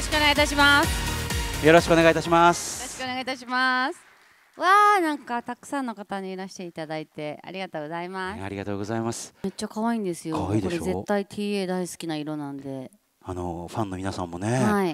ろしくお願いいたします。よろしくお願いいたします。よろしくお願いいたします。わあなんかたくさんの方にいらしていただいてありがとうございます。ありがとうございます。めっちゃ可愛いんですよ。これ絶対 TA 大好きな色なんで。あのファンの皆さんもね、はい、